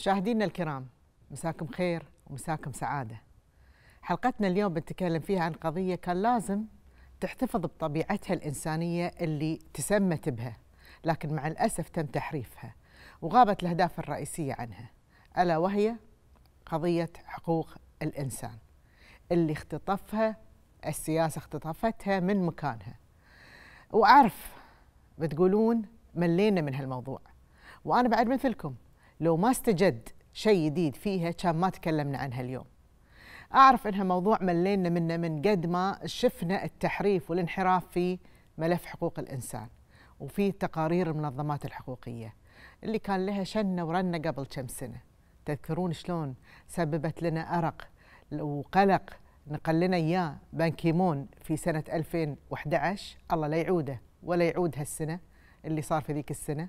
مشاهدينا الكرام مساكم خير ومساكم سعادة حلقتنا اليوم بنتكلم فيها عن قضية كان لازم تحتفظ بطبيعتها الإنسانية اللي تسمت بها لكن مع الأسف تم تحريفها وغابت الأهداف الرئيسية عنها ألا وهي قضية حقوق الإنسان اللي اختطفها السياسة اختطفتها من مكانها وأعرف بتقولون ملينا من هالموضوع وأنا بعد مثلكم لو ما استجد شيء جديد فيها كان ما تكلمنا عنها اليوم أعرف أنها موضوع ملينا منه من قد ما شفنا التحريف والانحراف في ملف حقوق الإنسان وفي تقارير المنظمات الحقوقية اللي كان لها شنة ورنة قبل كم سنة تذكرون شلون سببت لنا أرق وقلق نقل لنا إياه بان كيمون في سنة 2011 الله لا يعوده ولا يعود هالسنة اللي صار في ذيك السنة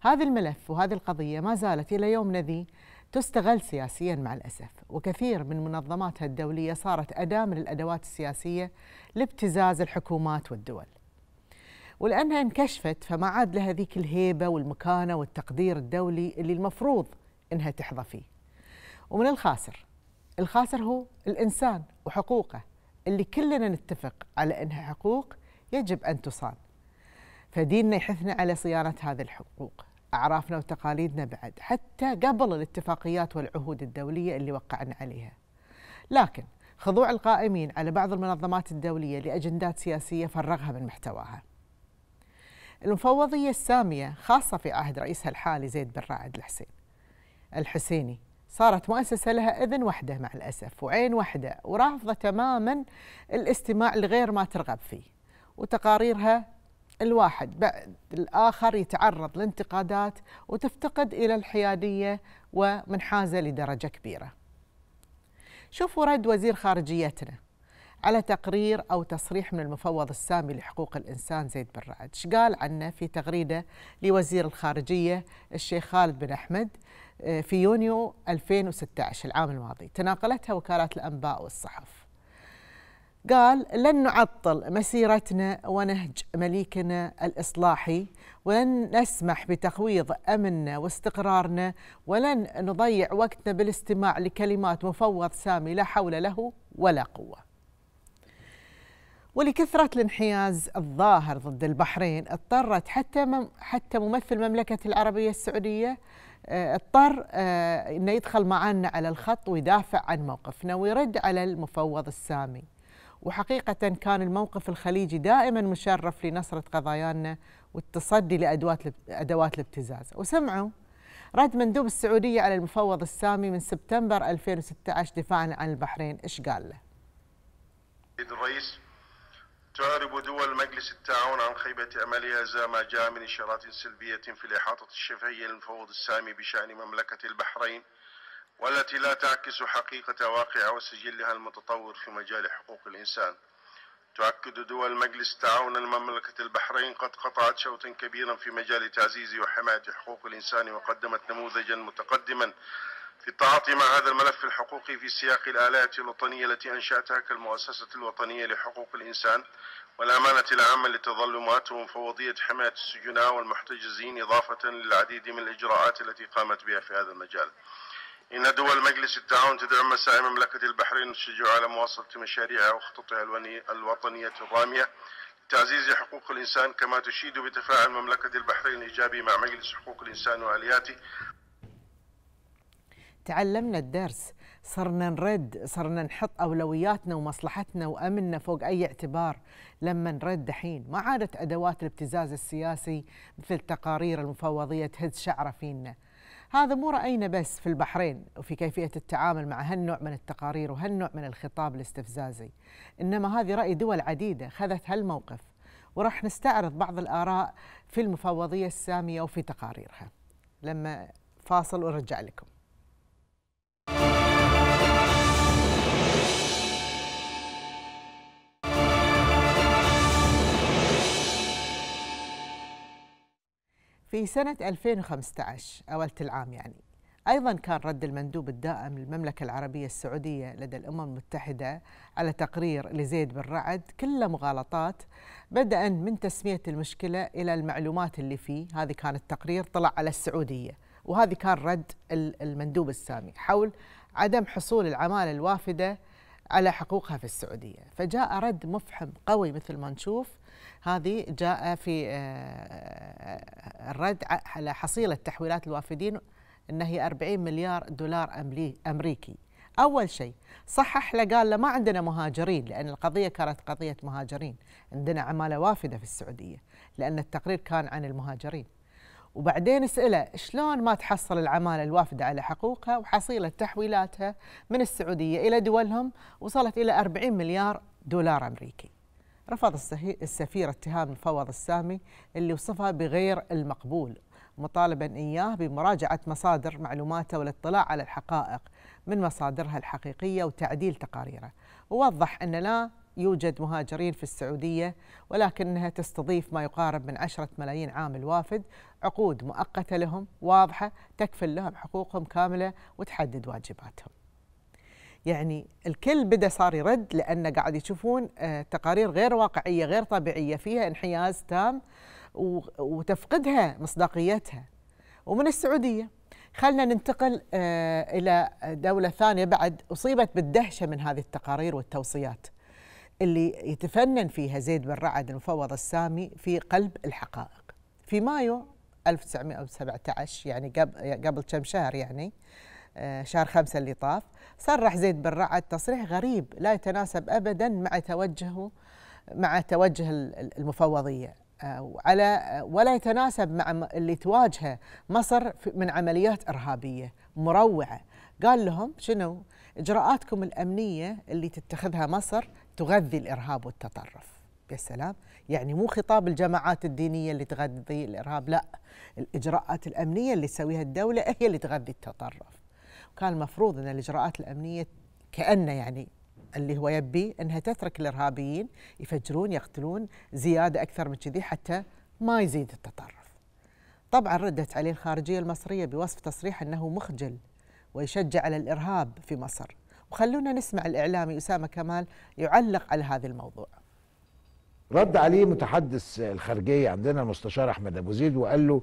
هذا الملف وهذه القضية ما زالت إلى يومنا ذي تستغل سياسيا مع الأسف وكثير من منظماتها الدولية صارت أداة من الأدوات السياسية لابتزاز الحكومات والدول ولأنها انكشفت فما عاد لها ذيك الهيبة والمكانة والتقدير الدولي اللي المفروض إنها تحظى فيه ومن الخاسر الخاسر هو الإنسان وحقوقه اللي كلنا نتفق على إنها حقوق يجب أن تصان فديننا يحثنا على صيانة هذه الحقوق أعرافنا وتقاليدنا بعد حتى قبل الاتفاقيات والعهود الدولية اللي وقعنا عليها لكن خضوع القائمين على بعض المنظمات الدولية لأجندات سياسية فرغها من محتواها المفوضية السامية خاصة في عهد رئيسها الحالي زيد بن رعد الحسين الحسيني صارت مؤسسة لها إذن وحدة مع الأسف وعين وحدة ورافضة تماما الاستماع لغير ما ترغب فيه وتقاريرها الواحد بعد الآخر يتعرض لانتقادات وتفتقد إلى الحيادية ومنحازة لدرجة كبيرة شوفوا رد وزير خارجيتنا على تقرير أو تصريح من المفوض السامي لحقوق الإنسان زيد بن رعد قال عنه في تغريدة لوزير الخارجية الشيخ خالد بن أحمد آه، في يونيو 2016 العام الماضي تناقلتها وكالات الأنباء والصحف قال لن نعطل مسيرتنا ونهج مليكنا الإصلاحي ولن نسمح بتخويض أمننا واستقرارنا ولن نضيع وقتنا بالاستماع لكلمات مفوض سامي لا حول له ولا قوة ولكثرة الانحياز الظاهر ضد البحرين اضطرت حتى حتى ممثل المملكة العربية السعودية آه، اضطر آه، انه يدخل معنا على الخط ويدافع عن موقفنا ويرد على المفوض السامي وحقيقة كان الموقف الخليجي دائما مشرف لنصرة قضايانا والتصدي لأدوات أدوات الابتزاز وسمعوا رد مندوب السعودية على المفوض السامي من سبتمبر 2016 دفاعا عن البحرين إيش قال له سيد الرئيس تعرب دول مجلس التعاون عن خيبة أملها إذا ما جاء من إشارات سلبية في الإحاطة الشفهية للمفوض السامي بشأن مملكة البحرين والتي لا تعكس حقيقة واقع وسجلها المتطور في مجال حقوق الإنسان تؤكد دول مجلس تعاون المملكة البحرين قد قطعت شوطا كبيرا في مجال تعزيز وحماية حقوق الإنسان وقدمت نموذجا متقدما في التعاطي مع هذا الملف الحقوقي في سياق الآلات الوطنية التي أنشأتها كالمؤسسة الوطنية لحقوق الإنسان والأمانة العامة للتظلمات ومفوضية حماية السجناء والمحتجزين إضافة للعديد من الإجراءات التي قامت بها في هذا المجال إن دول مجلس التعاون تدعم مساعي مملكة البحرين تشجع على مواصلة مشاريعها وخططها الوطنية الرامية لتعزيز حقوق الإنسان كما تشيد بتفاعل مملكة البحرين الإيجابي مع مجلس حقوق الإنسان وآلياته تعلمنا الدرس صرنا نرد صرنا نحط أولوياتنا ومصلحتنا وأمننا فوق أي اعتبار لما نرد الحين ما عادت أدوات الابتزاز السياسي مثل تقارير المفوضية تهز شعره فينا هذا مو رأينا بس في البحرين وفي كيفية التعامل مع هالنوع من التقارير وهالنوع من الخطاب الاستفزازي إنما هذه رأي دول عديدة خذت هالموقف وراح نستعرض بعض الآراء في المفوضية السامية وفي تقاريرها لما فاصل ورجع لكم في سنة 2015 أولة العام يعني أيضا كان رد المندوب الدائم للمملكة العربية السعودية لدى الأمم المتحدة على تقرير لزيد بن رعد كله مغالطات بدءا من تسمية المشكلة إلى المعلومات اللي فيه هذه كان التقرير طلع على السعودية وهذه كان رد المندوب السامي حول عدم حصول العمالة الوافدة على حقوقها في السعودية فجاء رد مفحم قوي مثل ما نشوف هذه جاء في آه، آه، الرد على حصيلة تحويلات الوافدين أن هي 40 مليار دولار أمريكي أول شيء صحح له قال له ما عندنا مهاجرين لأن القضية كانت قضية مهاجرين عندنا عمالة وافدة في السعودية لأن التقرير كان عن المهاجرين وبعدين اسأله شلون ما تحصل العمالة الوافدة على حقوقها وحصيلة تحويلاتها من السعودية إلى دولهم وصلت إلى 40 مليار دولار أمريكي رفض السفير اتهام الفوض السامي اللي وصفها بغير المقبول مطالبا إياه بمراجعة مصادر معلوماته والاطلاع على الحقائق من مصادرها الحقيقية وتعديل تقاريره ووضح أن لا يوجد مهاجرين في السعودية ولكنها تستضيف ما يقارب من عشرة ملايين عامل وافد عقود مؤقتة لهم واضحة تكفل لهم حقوقهم كاملة وتحدد واجباتهم يعني الكل بدا صار يرد لان قاعد يشوفون آه، تقارير غير واقعيه غير طبيعيه فيها انحياز تام وتفقدها مصداقيتها ومن السعوديه خلنا ننتقل آه، الى دوله ثانيه بعد اصيبت بالدهشه من هذه التقارير والتوصيات اللي يتفنن فيها زيد بن رعد المفوض السامي في قلب الحقائق في مايو 1917 يعني قبل قبل كم شهر يعني آه، شهر خمسة اللي طاف صرح زيد بن رعد تصريح غريب لا يتناسب ابدا مع توجهه مع توجه المفوضيه آه، وعلى آه، ولا يتناسب مع اللي تواجهه مصر من عمليات ارهابيه مروعه قال لهم شنو اجراءاتكم الامنيه اللي تتخذها مصر تغذي الارهاب والتطرف يا سلام يعني مو خطاب الجماعات الدينيه اللي تغذي الارهاب لا الاجراءات الامنيه اللي تسويها الدوله هي اللي تغذي التطرف كان المفروض ان الاجراءات الامنيه كانه يعني اللي هو يبي انها تترك الارهابيين يفجرون يقتلون زياده اكثر من كذي حتى ما يزيد التطرف. طبعا ردت عليه الخارجيه المصريه بوصف تصريح انه مخجل ويشجع على الارهاب في مصر. وخلونا نسمع الاعلامي اسامه كمال يعلق على هذا الموضوع. رد عليه متحدث الخارجيه عندنا المستشار احمد ابو زيد وقال له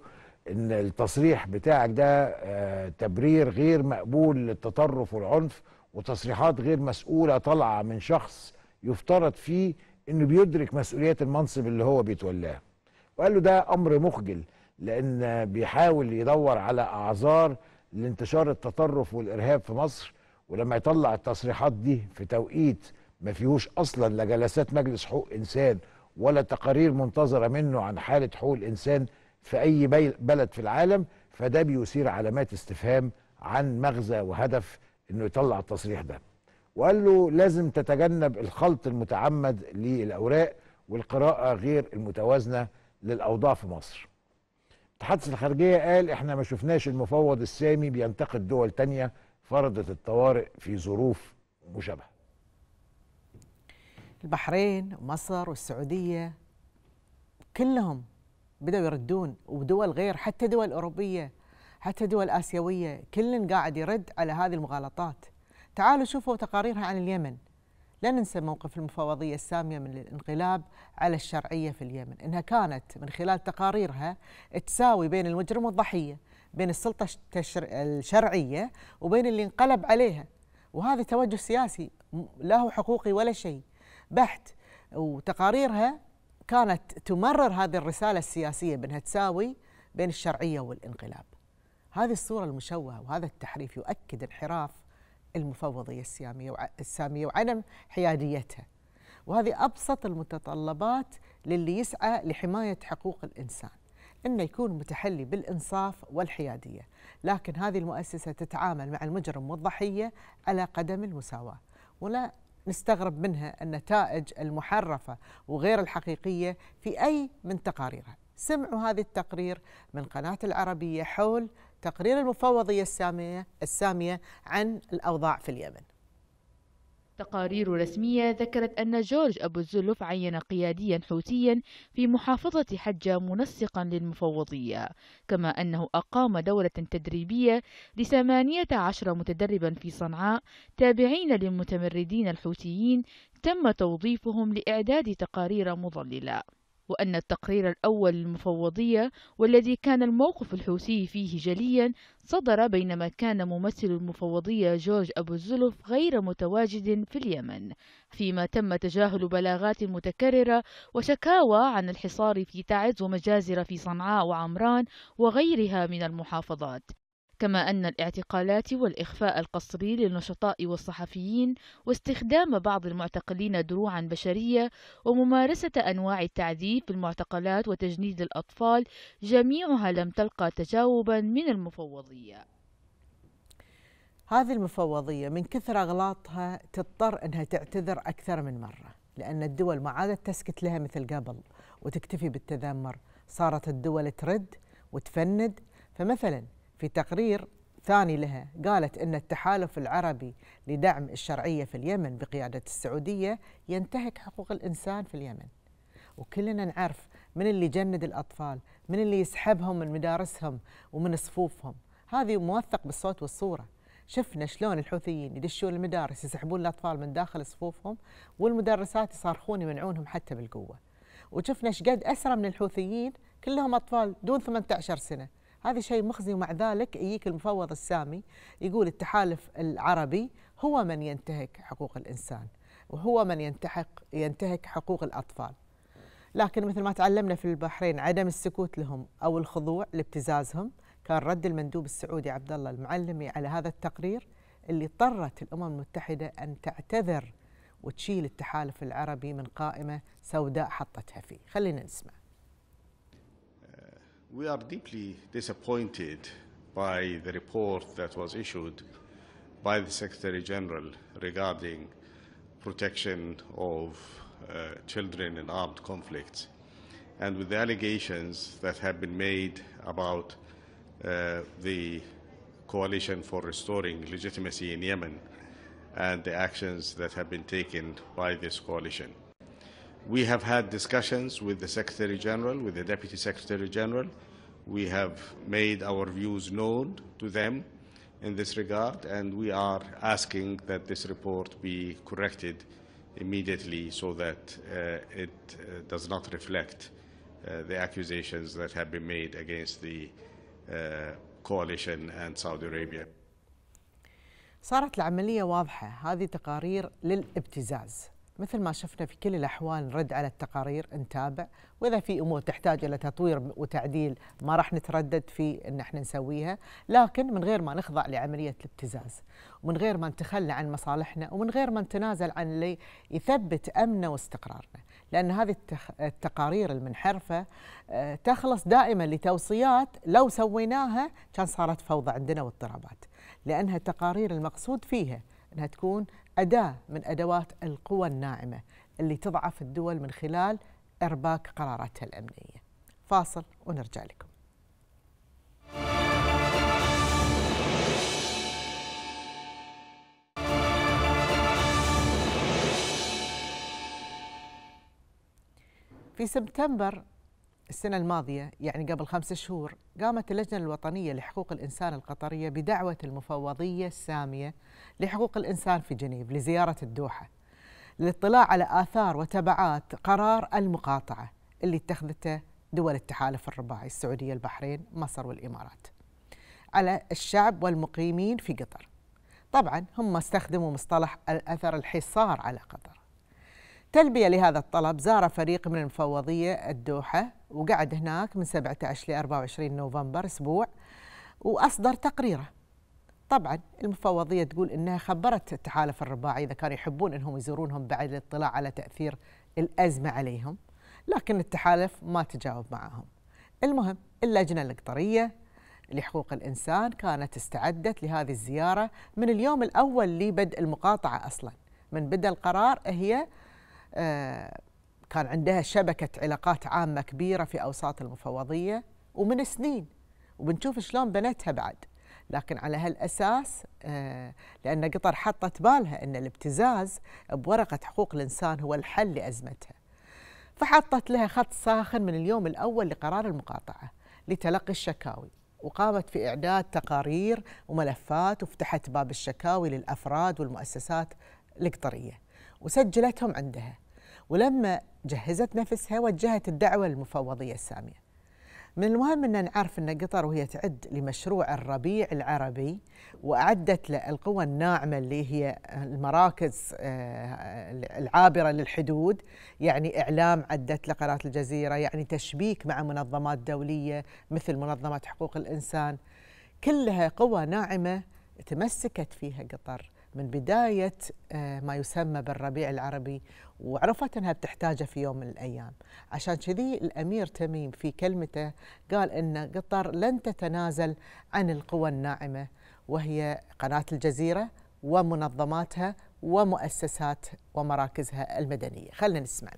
ان التصريح بتاعك ده آه، تبرير غير مقبول للتطرف والعنف وتصريحات غير مسؤوله طالعه من شخص يفترض فيه انه بيدرك مسؤوليه المنصب اللي هو بيتولاه وقال له ده امر مخجل لان بيحاول يدور على اعذار لانتشار التطرف والارهاب في مصر ولما يطلع التصريحات دي في توقيت ما فيهوش اصلا لا جلسات مجلس حقوق انسان ولا تقارير منتظره منه عن حاله حقوق الانسان في أي بلد في العالم فده بيثير علامات استفهام عن مغزى وهدف انه يطلع التصريح ده وقال له لازم تتجنب الخلط المتعمد للأوراق والقراءة غير المتوازنة للأوضاع في مصر تحدث الخارجية قال احنا ما شفناش المفوض السامي بينتقد دول تانية فرضت الطوارئ في ظروف مشابهة البحرين ومصر والسعودية كلهم بدأوا يردون ودول غير حتى دول أوروبية حتى دول آسيوية كل قاعد يرد على هذه المغالطات تعالوا شوفوا تقاريرها عن اليمن لا ننسى موقف المفوضية السامية من الانقلاب على الشرعية في اليمن إنها كانت من خلال تقاريرها تساوي بين المجرم والضحية بين السلطة الشرعية وبين اللي انقلب عليها وهذا توجه سياسي لا هو حقوقي ولا شيء بحت وتقاريرها كانت تمرر هذه الرسالة السياسية بأنها تساوي بين الشرعية والانقلاب هذه الصورة المشوهة وهذا التحريف يؤكد انحراف المفوضية السامية السامية وعدم حياديتها وهذه أبسط المتطلبات للي يسعى لحماية حقوق الإنسان انه يكون متحلي بالانصاف والحياديه، لكن هذه المؤسسه تتعامل مع المجرم والضحيه على قدم المساواه، ولا نستغرب منها النتائج المحرفة وغير الحقيقية في أي من تقاريرها سمعوا هذا التقرير من قناة العربية حول تقرير المفوضية السامية, السامية عن الأوضاع في اليمن تقارير رسمية ذكرت أن جورج أبو الزلف عين قياديا حوثيا في محافظة حجة منسقا للمفوضية كما أنه أقام دورة تدريبية لثمانية عشر متدربا في صنعاء تابعين للمتمردين الحوثيين تم توظيفهم لإعداد تقارير مضللة وأن التقرير الأول للمفوضية والذي كان الموقف الحوثي فيه جليا صدر بينما كان ممثل المفوضية جورج أبو الزلف غير متواجد في اليمن فيما تم تجاهل بلاغات متكررة وشكاوى عن الحصار في تعز ومجازر في صنعاء وعمران وغيرها من المحافظات كما أن الاعتقالات والإخفاء القسري للنشطاء والصحفيين واستخدام بعض المعتقلين دروعا بشرية وممارسة أنواع التعذيب في المعتقلات وتجنيد الأطفال جميعها لم تلقى تجاوبا من المفوضية هذه المفوضية من كثر أغلاطها تضطر أنها تعتذر أكثر من مرة لأن الدول ما عادت تسكت لها مثل قبل وتكتفي بالتذمر صارت الدول ترد وتفند فمثلا في تقرير ثاني لها قالت ان التحالف العربي لدعم الشرعيه في اليمن بقياده السعوديه ينتهك حقوق الانسان في اليمن وكلنا نعرف من اللي يجند الاطفال من اللي يسحبهم من مدارسهم ومن صفوفهم هذه موثق بالصوت والصوره شفنا شلون الحوثيين يدشون المدارس يسحبون الاطفال من داخل صفوفهم والمدرسات يصارخون يمنعونهم حتى بالقوه وشفنا شقد اسرى من الحوثيين كلهم اطفال دون 18 سنه هذا شيء مخزي ومع ذلك يجيك المفوض السامي يقول التحالف العربي هو من ينتهك حقوق الإنسان وهو من ينتحق ينتهك حقوق الأطفال لكن مثل ما تعلمنا في البحرين عدم السكوت لهم أو الخضوع لابتزازهم كان رد المندوب السعودي عبد الله المعلمي على هذا التقرير اللي اضطرت الامم المتحده ان تعتذر وتشيل التحالف العربي من قائمه سوداء حطتها فيه، خلينا نسمع. We are deeply disappointed by the report that was issued by the Secretary General regarding protection of uh, children in armed conflicts and with the allegations that have been made about uh, the Coalition for Restoring Legitimacy in Yemen and the actions that have been taken by this coalition. We have had discussions with the Secretary General, with the Deputy Secretary General. We have made our views known to them in this regard, and we are asking that this report be corrected immediately so that uh, it uh, does not reflect uh, the accusations that have been made against the uh, coalition and Saudi Arabia. صارت العملية واضحة هذه تقارير للابتزاز مثل ما شفنا في كل الاحوال نرد على التقارير نتابع واذا في امور تحتاج الى تطوير وتعديل ما راح نتردد في ان احنا نسويها لكن من غير ما نخضع لعمليه الابتزاز ومن غير ما نتخلى عن مصالحنا ومن غير ما نتنازل عن اللي يثبت امننا واستقرارنا لان هذه التقارير المنحرفه آه، تخلص دائما لتوصيات لو سويناها كان صارت فوضى عندنا واضطرابات لانها تقارير المقصود فيها أنها تكون أداة من أدوات القوى الناعمة اللي تضعف الدول من خلال إرباك قراراتها الأمنية فاصل ونرجع لكم في سبتمبر السنة الماضية يعني قبل خمس شهور قامت اللجنة الوطنية لحقوق الإنسان القطرية بدعوة المفوضية السامية لحقوق الإنسان في جنيف لزيارة الدوحة للاطلاع على آثار وتبعات قرار المقاطعة اللي اتخذته دول التحالف الرباعي السعودية البحرين مصر والإمارات على الشعب والمقيمين في قطر طبعا هم استخدموا مصطلح الأثر الحصار على قطر تلبية لهذا الطلب زار فريق من المفوضية الدوحة وقعد هناك من 17 ل 24 نوفمبر اسبوع واصدر تقريره طبعا المفوضيه تقول انها خبرت التحالف الرباعي اذا كانوا يحبون انهم يزورونهم بعد الاطلاع على تاثير الازمه عليهم لكن التحالف ما تجاوب معهم المهم اللجنه القطريه لحقوق الإنسان كانت استعدت لهذه الزيارة من اليوم الأول لبدء المقاطعة أصلا من بدا القرار هي آه، كان عندها شبكة علاقات عامة كبيرة في أوساط المفوضية ومن سنين وبنشوف شلون بنتها بعد لكن على هالأساس آه، لأن قطر حطت بالها أن الابتزاز بورقة حقوق الإنسان هو الحل لأزمتها فحطت لها خط ساخن من اليوم الأول لقرار المقاطعة لتلقي الشكاوي وقامت في إعداد تقارير وملفات وفتحت باب الشكاوي للأفراد والمؤسسات القطرية وسجلتهم عندها ولما جهزت نفسها وجهت الدعوة المفوضية السامية من المهم أن نعرف أن قطر وهي تعد لمشروع الربيع العربي وأعدت للقوى القوى الناعمة اللي هي المراكز آه، العابرة للحدود يعني إعلام عدت لقناة الجزيرة يعني تشبيك مع منظمات دولية مثل منظمة حقوق الإنسان كلها قوى ناعمة تمسكت فيها قطر من بداية آه، ما يسمى بالربيع العربي وعرفت أنها بتحتاجه في يوم من الأيام عشان كذي الأمير تميم في كلمته قال أن قطر لن تتنازل عن القوى الناعمة وهي قناة الجزيرة ومنظماتها ومؤسسات ومراكزها المدنية خلنا نسمع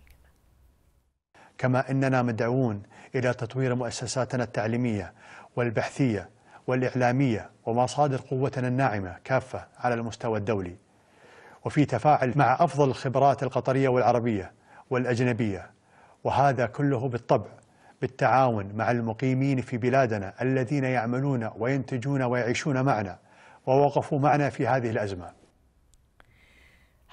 كما أننا مدعوون إلى تطوير مؤسساتنا التعليمية والبحثية والإعلامية ومصادر قوتنا الناعمة كافة على المستوى الدولي وفي تفاعل مع أفضل الخبرات القطرية والعربية والأجنبية وهذا كله بالطبع بالتعاون مع المقيمين في بلادنا الذين يعملون وينتجون ويعيشون معنا ووقفوا معنا في هذه الأزمة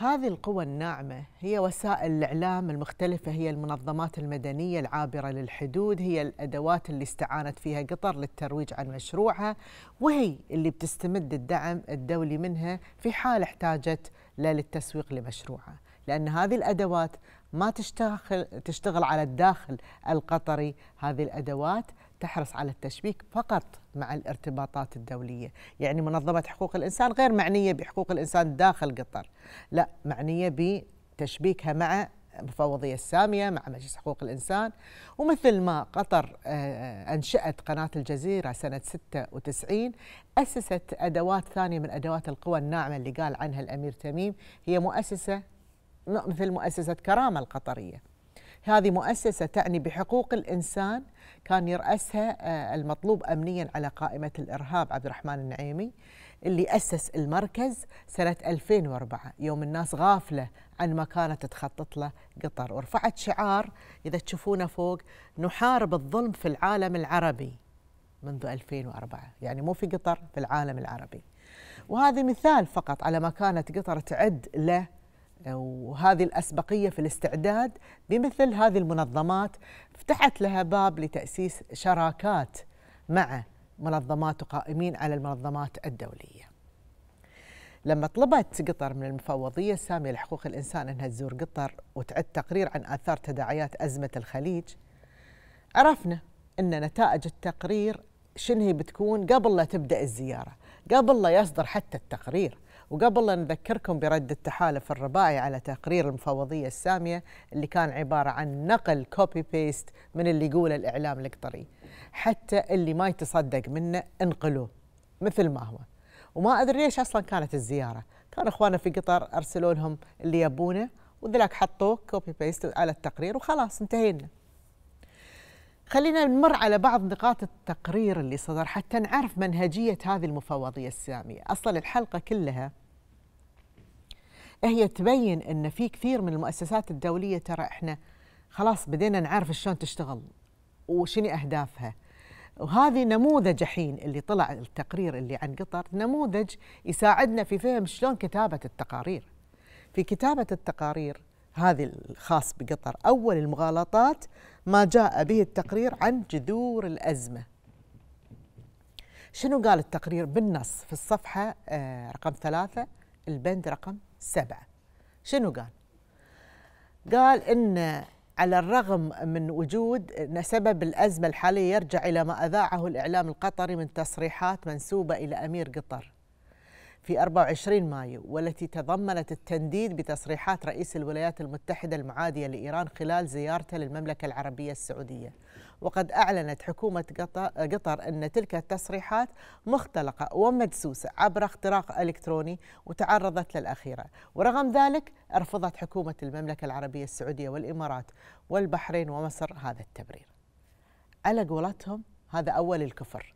هذه القوى الناعمة هي وسائل الإعلام المختلفة هي المنظمات المدنية العابرة للحدود هي الأدوات اللي استعانت فيها قطر للترويج عن مشروعها وهي اللي بتستمد الدعم الدولي منها في حال احتاجت للتسويق لمشروعها لأن هذه الأدوات ما تشتغل, تشتغل على الداخل القطري هذه الأدوات تحرص على التشبيك فقط مع الارتباطات الدولية يعني منظمة حقوق الإنسان غير معنية بحقوق الإنسان داخل قطر لا معنية بتشبيكها مع المفوضية السامية مع مجلس حقوق الإنسان ومثل ما قطر آه، أنشأت قناة الجزيرة سنة 96 أسست أدوات ثانية من أدوات القوى الناعمة اللي قال عنها الأمير تميم هي مؤسسة مثل مؤسسة كرامة القطرية هذه مؤسسة تعني بحقوق الإنسان كان يرأسها آه، المطلوب أمنيا على قائمة الإرهاب عبد الرحمن النعيمي اللي أسس المركز سنة 2004 يوم الناس غافلة عن ما كانت تخطط له قطر ورفعت شعار إذا تشوفونه فوق نحارب الظلم في العالم العربي منذ 2004 يعني مو في قطر في العالم العربي وهذا مثال فقط على ما كانت قطر تعد له وهذه الأسبقية في الاستعداد بمثل هذه المنظمات فتحت لها باب لتأسيس شراكات مع منظمات وقائمين على المنظمات الدولية لما طلبت قطر من المفوضية السامية لحقوق الإنسان أنها تزور قطر وتعد تقرير عن آثار تداعيات أزمة الخليج عرفنا أن نتائج التقرير شنو هي بتكون قبل لا تبدأ الزيارة قبل لا يصدر حتى التقرير وقبل أن نذكركم برد التحالف الرباعي على تقرير المفوضية السامية اللي كان عبارة عن نقل كوبي بيست من اللي يقوله الإعلام القطري حتى اللي ما يتصدق منه انقلوه مثل ما هو وما أدري ليش أصلا كانت الزيارة كان إخواننا في قطر أرسلوا لهم اللي يبونه وذلك حطوه كوبي بيست على التقرير وخلاص انتهينا خلينا نمر على بعض نقاط التقرير اللي صدر حتى نعرف منهجية هذه المفوضية السامية أصلا الحلقة كلها هي تبين ان في كثير من المؤسسات الدوليه ترى احنا خلاص بدينا نعرف شلون تشتغل وشنو اهدافها وهذه نموذج الحين اللي طلع التقرير اللي عن قطر نموذج يساعدنا في فهم شلون كتابه التقارير في كتابه التقارير هذه الخاص بقطر اول المغالطات ما جاء به التقرير عن جذور الازمه شنو قال التقرير بالنص في الصفحه آه، رقم ثلاثه البند رقم سبعة شنو قال؟ قال إن على الرغم من وجود أن سبب الأزمة الحالية يرجع إلى ما أذاعه الإعلام القطري من تصريحات منسوبة إلى أمير قطر في 24 مايو والتي تضمنت التنديد بتصريحات رئيس الولايات المتحدة المعادية لإيران خلال زيارته للمملكة العربية السعودية وقد أعلنت حكومة قطر أن تلك التصريحات مختلقة ومدسوسة عبر اختراق إلكتروني وتعرضت للأخيرة ورغم ذلك رفضت حكومة المملكة العربية السعودية والإمارات والبحرين ومصر هذا التبرير على قولتهم هذا أول الكفر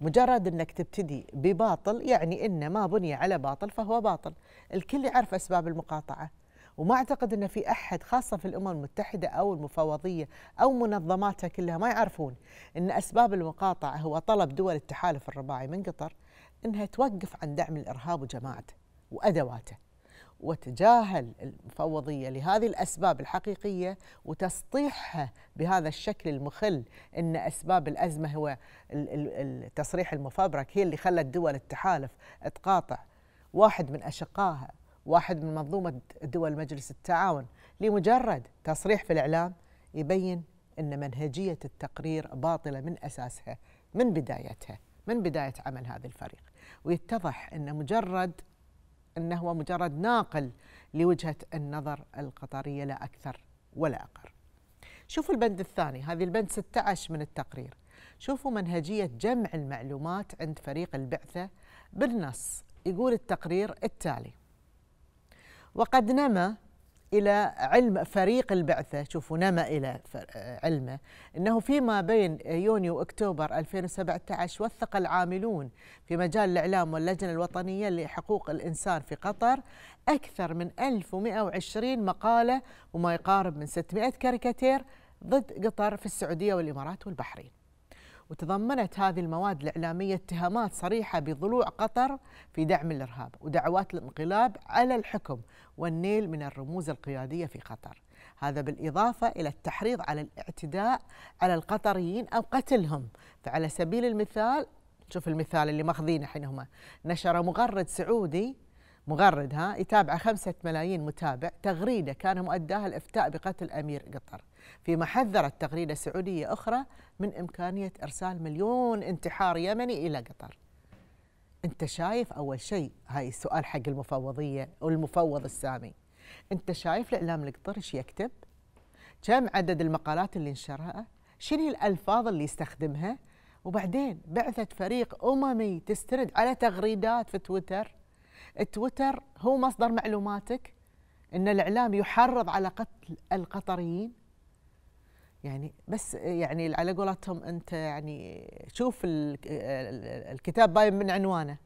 مجرد انك تبتدي بباطل يعني ان ما بني على باطل فهو باطل، الكل يعرف اسباب المقاطعه، وما اعتقد ان في احد خاصه في الامم المتحده او المفوضيه او منظماتها كلها ما يعرفون ان اسباب المقاطعه هو طلب دول التحالف الرباعي من قطر انها توقف عن دعم الارهاب وجماعته وادواته وتجاهل المفوضيه لهذه الاسباب الحقيقيه وتسطيحها بهذا الشكل المخل ان اسباب الازمه هو التصريح المفبرك هي اللي خلت دول التحالف تقاطع واحد من اشقائها واحد من منظومة دول مجلس التعاون لمجرد تصريح في الإعلام يبين أن منهجية التقرير باطلة من أساسها من بدايتها من بداية عمل هذا الفريق ويتضح أن مجرد أنه هو مجرد ناقل لوجهة النظر القطرية لا أكثر ولا أقل شوفوا البند الثاني هذه البند 16 من التقرير شوفوا منهجية جمع المعلومات عند فريق البعثة بالنص يقول التقرير التالي وقد نما إلى علم فريق البعثة شوفوا نما إلى علمه أنه فيما بين يونيو وأكتوبر 2017 وثق العاملون في مجال الإعلام واللجنة الوطنية لحقوق الإنسان في قطر أكثر من 1120 مقالة وما يقارب من 600 كاريكاتير ضد قطر في السعودية والإمارات والبحرين وتضمنت هذه المواد الإعلامية اتهامات صريحة بضلوع قطر في دعم الإرهاب ودعوات الانقلاب على الحكم والنيل من الرموز القيادية في قطر هذا بالإضافة إلى التحريض على الاعتداء على القطريين أو قتلهم فعلى سبيل المثال شوف المثال اللي ماخذينه حينهما نشر مغرد سعودي مغرد ها يتابع خمسة ملايين متابع تغريدة كان مؤداها الإفتاء بقتل أمير قطر فيما حذرت تغريدة سعودية أخرى من إمكانية إرسال مليون انتحار يمني إلى قطر انت شايف اول شيء هاي السؤال حق المفوضيه والمفوض السامي انت شايف الاعلام القطري يكتب كم عدد المقالات اللي نشرها شنو الالفاظ اللي يستخدمها وبعدين بعثت فريق اممي تستند على تغريدات في تويتر تويتر هو مصدر معلوماتك ان الاعلام يحرض على قتل القطريين يعني بس يعني على قولتهم انت يعني شوف الكتاب باين من عنوانه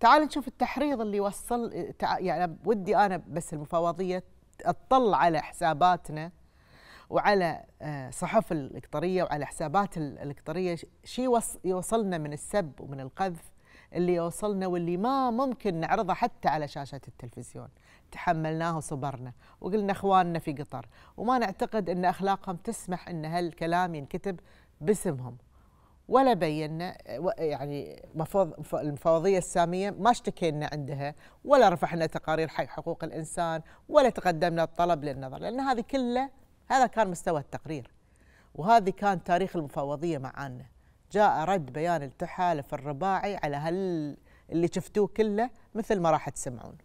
تعال نشوف التحريض اللي وصل يعني ودي انا بس المفوضيه اطل على حساباتنا وعلى آه، صحف القطريه وعلى حسابات القطريه شيء يوصلنا من السب ومن القذف اللي يوصلنا واللي ما ممكن نعرضه حتى على شاشه التلفزيون تحملناه وصبرنا وقلنا اخواننا في قطر وما نعتقد ان اخلاقهم تسمح ان هالكلام ينكتب باسمهم ولا بينا يعني مفوض المفوضيه الساميه ما اشتكينا عندها ولا رفعنا تقارير حق حقوق الانسان ولا تقدمنا الطلب للنظر لان هذه كله هذا كان مستوى التقرير وهذه كان تاريخ المفوضيه معانا جاء رد بيان التحالف الرباعي على هال اللي شفتوه كله مثل ما راح تسمعون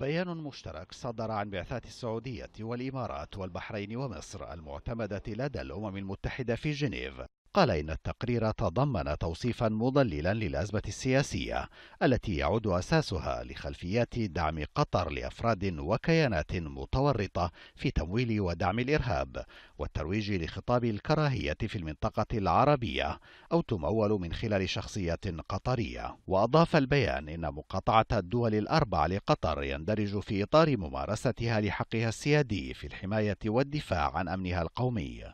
بيان مشترك صدر عن بعثات السعودية والإمارات والبحرين ومصر المعتمدة لدى الأمم المتحدة في جنيف قال إن التقرير تضمن توصيفا مضللا للأزمة السياسية التي يعود أساسها لخلفيات دعم قطر لأفراد وكيانات متورطة في تمويل ودعم الإرهاب والترويج لخطاب الكراهية في المنطقة العربية أو تمول من خلال شخصية قطرية وأضاف البيان إن مقاطعة الدول الأربع لقطر يندرج في إطار ممارستها لحقها السيادي في الحماية والدفاع عن أمنها القومي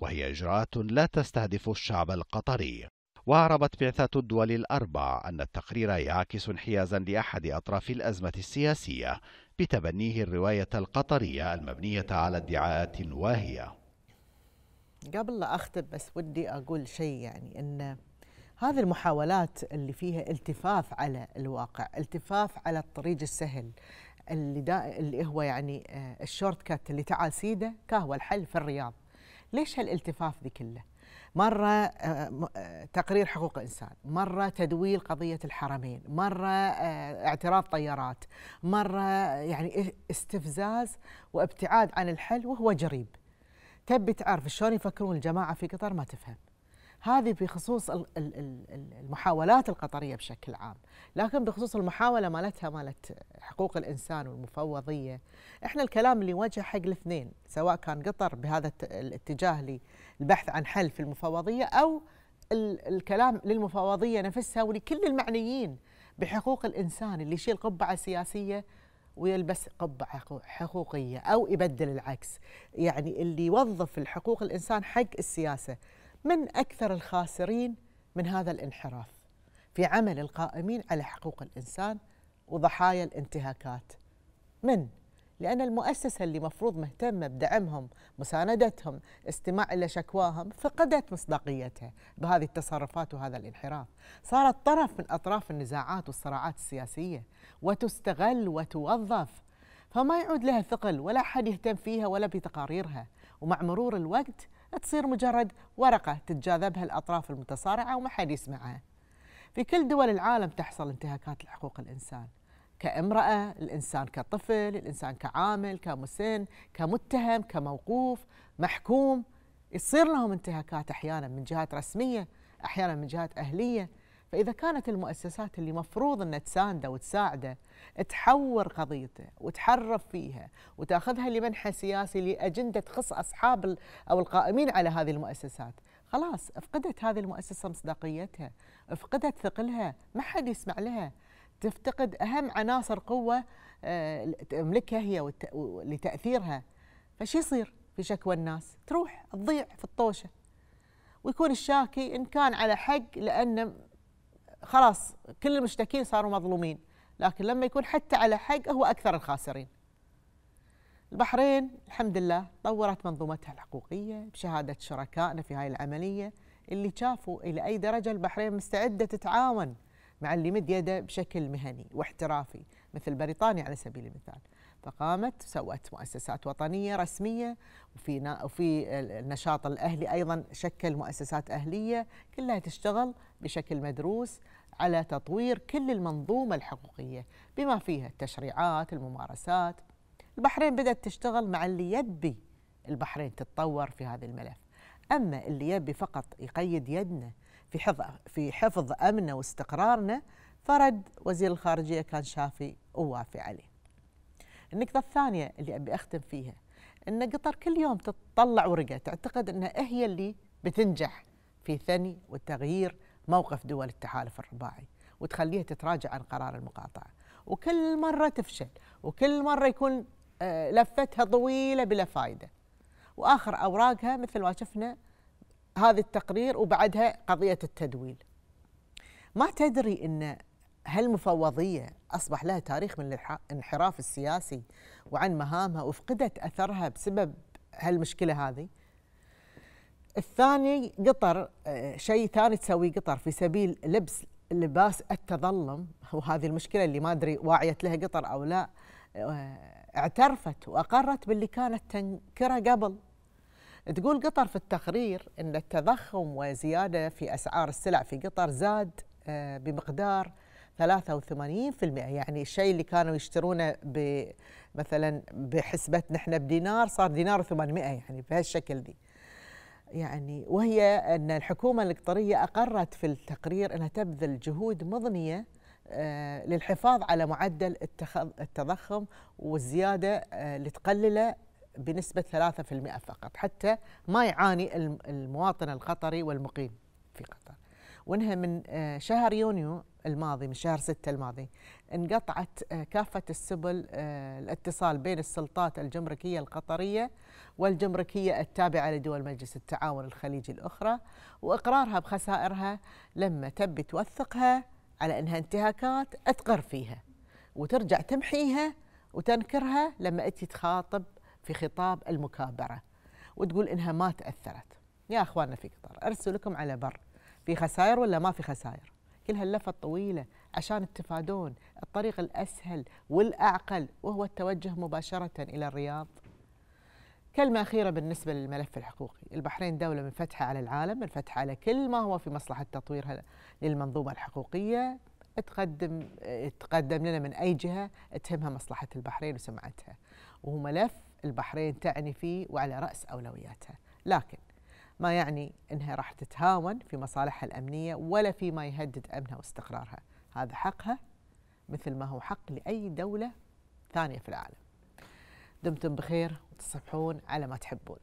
وهي إجراءات لا تستهدف الشعب القطري وأعربت بعثة الدول الأربع أن التقرير يعكس انحيازا لأحد أطراف الأزمة السياسية بتبنيه الرواية القطرية المبنية على ادعاءات واهية قبل لا أختم بس ودي أقول شيء يعني أن هذه المحاولات اللي فيها التفاف على الواقع التفاف على الطريق السهل اللي, دا اللي هو يعني آه، الشورت كات اللي تعال سيده كهو الحل في الرياض ليش هالالتفاف ذي كله مرة آه، آه، تقرير حقوق إنسان مرة تدويل قضية الحرمين مرة آه، اعتراض طيارات مرة يعني استفزاز وابتعاد عن الحل وهو جريب تبي تعرف شلون يفكرون الجماعة في قطر ما تفهم هذه بخصوص المحاولات القطريه بشكل عام، لكن بخصوص المحاوله مالتها مالت حقوق الانسان والمفوضيه، احنا الكلام اللي وجه حق الاثنين، سواء كان قطر بهذا الاتجاه للبحث عن حل في المفوضيه او الكلام للمفوضيه نفسها ولكل المعنيين بحقوق الانسان اللي يشيل قبعه سياسيه ويلبس قبعة حقوقية أو يبدل العكس يعني اللي يوظف الحقوق الإنسان حق السياسة من اكثر الخاسرين من هذا الانحراف في عمل القائمين على حقوق الانسان وضحايا الانتهاكات من لأن المؤسسة اللي مفروض مهتمة بدعمهم مساندتهم استماع إلى شكواهم فقدت مصداقيتها بهذه التصرفات وهذا الانحراف صارت طرف من أطراف النزاعات والصراعات السياسية وتستغل وتوظف فما يعود لها ثقل ولا أحد يهتم فيها ولا بتقاريرها ومع مرور الوقت تصير مجرد ورقة تتجاذبها الأطراف المتصارعة وما حد يسمعها في كل دول العالم تحصل انتهاكات لحقوق الإنسان كامرأة الإنسان كطفل الإنسان كعامل كمسن كمتهم كموقوف محكوم يصير لهم انتهاكات أحيانا من جهات رسمية أحيانا من جهات أهلية فإذا كانت المؤسسات اللي مفروض أن تسانده وتساعده تحور قضيته وتحرف فيها وتاخذها لمنحى سياسي لأجندة تخص أصحاب أو القائمين على هذه المؤسسات خلاص افقدت هذه المؤسسة مصداقيتها افقدت ثقلها ما حد يسمع لها تفتقد أهم عناصر قوة آه، تملكها هي لتأثيرها فش يصير في شكوى الناس تروح تضيع في الطوشة ويكون الشاكي إن كان على حق لأنه خلاص كل المشتكين صاروا مظلومين لكن لما يكون حتى على حق هو أكثر الخاسرين البحرين الحمد لله طورت منظومتها الحقوقية بشهادة شركائنا في هاي العملية اللي شافوا إلى أي درجة البحرين مستعدة تتعاون مع اللي مد يده بشكل مهني واحترافي مثل بريطانيا على سبيل المثال فقامت سوت مؤسسات وطنية رسمية وفي وفي النشاط الأهلي أيضا شكل مؤسسات أهلية كلها تشتغل بشكل مدروس على تطوير كل المنظومة الحقوقية بما فيها التشريعات الممارسات البحرين بدأت تشتغل مع اللي يبي البحرين تتطور في هذا الملف أما اللي يبي فقط يقيد يدنا في حفظ في حفظ أمننا واستقرارنا فرد وزير الخارجية كان شافي ووافي عليه النقطة الثانية اللي أبي أختم فيها أن قطر كل يوم تطلع ورقة تعتقد أنها هي اللي بتنجح في ثني وتغيير موقف دول التحالف الرباعي وتخليها تتراجع عن قرار المقاطعة وكل مرة تفشل وكل مرة يكون آه، لفتها طويلة بلا فائدة وآخر أوراقها مثل ما شفنا هذا التقرير وبعدها قضية التدويل ما تدري أن هالمفوضية أصبح لها تاريخ من الانحراف السياسي وعن مهامها وفقدت أثرها بسبب هالمشكلة هذه الثاني قطر آه، شيء ثاني تسويه قطر في سبيل لبس لباس التظلم وهذه المشكلة اللي ما أدري واعيت لها قطر أو لا آه، اعترفت وأقرت باللي كانت تنكره قبل تقول قطر في التقرير أن التضخم وزيادة في أسعار السلع في قطر زاد آه، بمقدار 83% يعني الشيء اللي كانوا يشترونه ب مثلا بحسبتنا احنا بدينار صار دينار و800 يعني بهالشكل دي يعني وهي ان الحكومه القطريه اقرت في التقرير انها تبذل جهود مضنيه آه، للحفاظ على معدل التضخم والزياده آه، اللي تقلله بنسبه 3% فقط حتى ما يعاني المواطن القطري والمقيم في قطر وانها من آه، شهر يونيو الماضي من شهر 6 الماضي انقطعت آه، كافة السبل آه، الاتصال بين السلطات الجمركية القطرية والجمركية التابعة لدول مجلس التعاون الخليجي الأخرى وإقرارها بخسائرها لما تبي توثقها على أنها انتهاكات أتقر فيها وترجع تمحيها وتنكرها لما أتي تخاطب في خطاب المكابرة وتقول إنها ما تأثرت يا أخواننا في قطر أرسلكم على بر في خسائر ولا ما في خسائر كل هاللفة الطويلة عشان تتفادون الطريق الأسهل والأعقل وهو التوجه مباشرة إلى الرياض؟ كلمة أخيرة بالنسبة للملف الحقوقي البحرين دولة منفتحة على العالم منفتحة على كل ما هو في مصلحة تطويرها للمنظومة الحقوقية تقدم تقدم لنا من أي جهة تهمها مصلحة البحرين وسمعتها وملف البحرين تعني فيه وعلى رأس أولوياتها لكن ما يعني أنها راح تتهاون في مصالحها الأمنية ولا فيما يهدد أمنها واستقرارها هذا حقها مثل ما هو حق لأي دولة ثانية في العالم دمتم بخير وتصبحون على ما تحبون